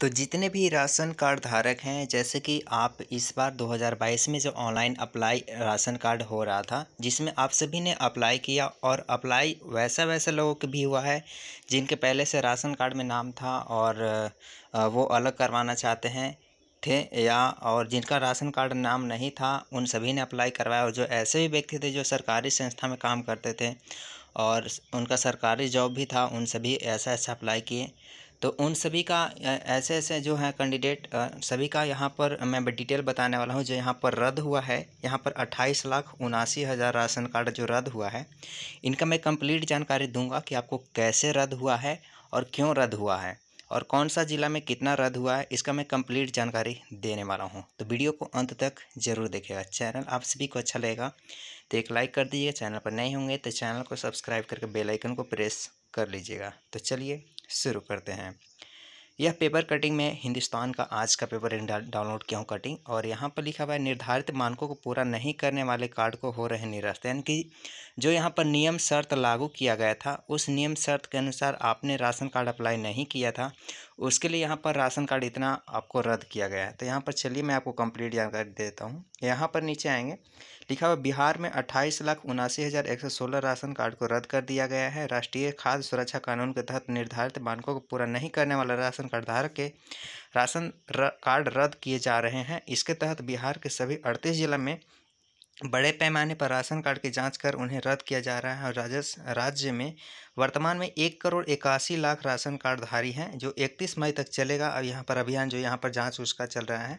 तो जितने भी राशन कार्ड धारक हैं जैसे कि आप इस बार 2022 में जो ऑनलाइन अप्लाई राशन कार्ड हो रहा था जिसमें आप सभी ने अप्लाई किया और अप्लाई वैसा वैसा लोगों के भी हुआ है जिनके पहले से राशन कार्ड में नाम था और वो अलग करवाना चाहते हैं थे या और जिनका राशन कार्ड नाम नहीं था उन सभी ने अप्लाई करवाया और जो ऐसे भी व्यक्ति थे जो सरकारी संस्था में काम करते थे और उनका सरकारी जॉब भी था उन सभी ऐसा ऐसा अप्लाई किए तो उन सभी का ऐसे ऐसे जो है कैंडिडेट सभी का यहाँ पर मैं डिटेल बताने वाला हूँ जो यहाँ पर रद्द हुआ है यहाँ पर अट्ठाईस लाख उनासी हज़ार राशन कार्ड जो रद्द हुआ है इनका मैं कंप्लीट जानकारी दूंगा कि आपको कैसे रद्द हुआ है और क्यों रद्द हुआ है और कौन सा ज़िला में कितना रद्द हुआ है इसका मैं कंप्लीट जानकारी देने वाला हूँ तो वीडियो को अंत तक जरूर देखेगा चैनल आप सभी को अच्छा लगेगा तो एक लाइक कर दीजिएगा चैनल पर नहीं होंगे तो चैनल को सब्सक्राइब करके बेलाइकन को प्रेस कर लीजिएगा तो चलिए शुरू करते हैं यह पेपर कटिंग में हिंदुस्तान का आज का पेपर डाउनलोड किया हूँ कटिंग और यहाँ पर लिखा हुआ है निर्धारित मानकों को पूरा नहीं करने वाले कार्ड को हो रहे निरस्त यानी कि जो यहाँ पर नियम शर्त लागू किया गया था उस नियम शर्त के अनुसार आपने राशन कार्ड अप्लाई नहीं किया था उसके लिए यहाँ पर राशन कार्ड इतना आपको रद्द किया गया है तो यहाँ पर चलिए मैं आपको कंप्लीट जानकारी देता हूँ यहाँ पर नीचे आएंगे लिखा हुआ बिहार में अट्ठाईस लाख उनासी हज़ार एक सौ सोलह राशन कार्ड को रद्द कर दिया गया है राष्ट्रीय खाद्य सुरक्षा कानून के तहत निर्धारित मानकों को पूरा नहीं करने वाला राशन कार्ड धारक के राशन कार्ड रद्द किए जा रहे हैं इसके तहत बिहार के सभी अड़तीस जिला में बड़े पैमाने पर राशन कार्ड की जांच कर उन्हें रद्द किया जा रहा है और राजस्व राज्य में वर्तमान में एक करोड़ इक्यासी लाख राशन कार्डधारी हैं जो इकतीस मई तक चलेगा और यहाँ पर अभियान जो यहाँ पर जांच उसका चल रहा है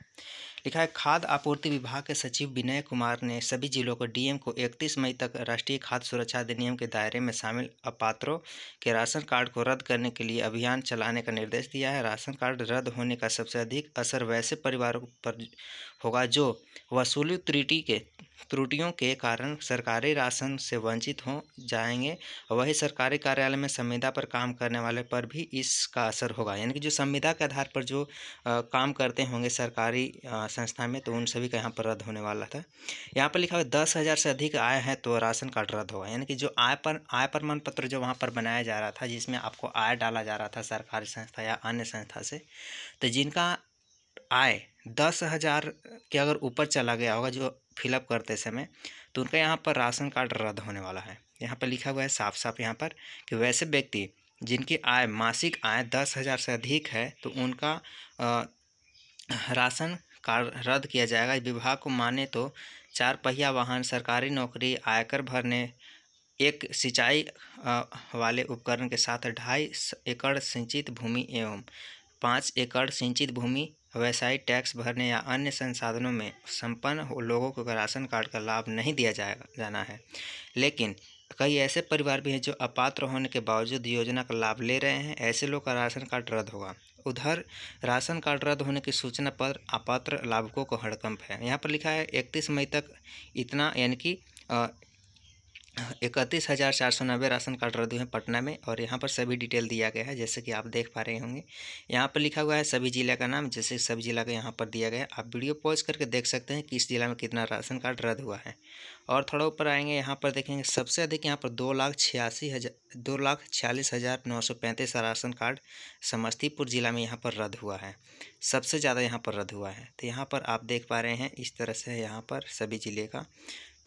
लिखा है खाद्य आपूर्ति विभाग के सचिव विनय कुमार ने सभी जिलों को डीएम को 31 मई तक राष्ट्रीय खाद्य सुरक्षा अधिनियम के दायरे में शामिल अपात्रों के राशन कार्ड को रद्द करने के लिए अभियान चलाने का निर्देश दिया है राशन कार्ड रद्द होने का सबसे अधिक असर वैसे परिवारों पर होगा जो वसूली त्रुटि के त्रुटियों के कारण सरकारी राशन से वंचित हो जाएंगे वही सरकारी कार्यालय में संविदा पर काम करने वाले पर भी इसका असर होगा यानी कि जो संविदा के आधार पर जो आ, काम करते होंगे सरकारी संस्था में तो उन सभी का यहाँ पर रद्द होने वाला था यहाँ पर लिखा हुआ दस हज़ार से अधिक आय है तो राशन कार्ड रद्द होगा यानी कि जो आय पर आय प्रमाण पत्र जो वहाँ पर बनाया जा रहा था जिसमें आपको आय डाला जा रहा था सरकारी संस्था या अन्य संस्था से तो जिनका आय दस हज़ार के अगर ऊपर चला गया होगा जो फिलअप करते समय तो उनका यहाँ पर राशन कार्ड रद्द होने वाला है यहाँ पर लिखा हुआ है साफ साफ यहाँ पर कि वैसे व्यक्ति जिनकी आय मासिक आय दस हज़ार से अधिक है तो उनका आ, राशन कार्ड रद्द किया जाएगा विभाग को माने तो चार पहिया वाहन सरकारी नौकरी आयकर भरने एक सिंचाई वाले उपकरण के साथ ढाई एकड़ सिंचित भूमि एवं पाँच एकड़ सिंचित भूमि व्यवसायिक टैक्स भरने या अन्य संसाधनों में संपन्न लोगों को राशन कार्ड का लाभ नहीं दिया जाएगा जाना है लेकिन कई ऐसे परिवार भी हैं जो अपात्र होने के बावजूद योजना का लाभ ले रहे हैं ऐसे लोग का राशन कार्ड रद्द होगा उधर राशन कार्ड रद्द होने की सूचना पर अपात्र लाभकों को हड़कंप है यहाँ पर लिखा है इकतीस मई तक इतना यानी कि इकतीस हज़ार चार सौ नब्बे राशन कार्ड रद्द हुए हैं पटना में और यहाँ पर सभी डिटेल दिया गया है जैसे कि आप देख पा रहे होंगे यहाँ पर लिखा हुआ है सभी जिले का नाम जैसे सभी जिला का यहाँ पर दिया गया है आप वीडियो पॉज करके देख सकते हैं किस जिला में कितना राशन कार्ड रद्द हुआ है और थोड़ा ऊपर आएंगे यहाँ पर देखेंगे सबसे अधिक यहाँ पर दो लाख छियासी हज़ार दो लाख छियालीस हज़ार नौ सौ पैंतीस राशन कार्ड समस्तीपुर ज़िला में यहाँ पर रद्द हुआ है सबसे ज़्यादा यहाँ पर रद्द हुआ है तो यहाँ पर आप देख पा रहे हैं इस तरह से यहाँ पर सभी ज़िले का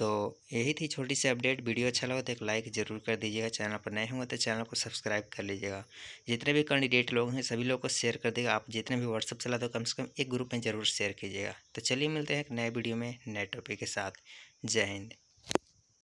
तो यही थी छोटी सी अपडेट वीडियो अच्छा लगा तो एक लाइक जरूर कर दीजिएगा चैनल पर नए होंगे तो चैनल को सब्सक्राइब कर लीजिएगा जितने भी कैंडिडेट लोग हैं सभी लोग को शेयर कर देगा आप जितने भी व्हाट्सअप चला दो कम से कम एक ग्रुप में ज़रूर शेयर कीजिएगा तो चलिए मिलते हैं एक नए वीडियो में नए टॉपिक के साथ जय हिंद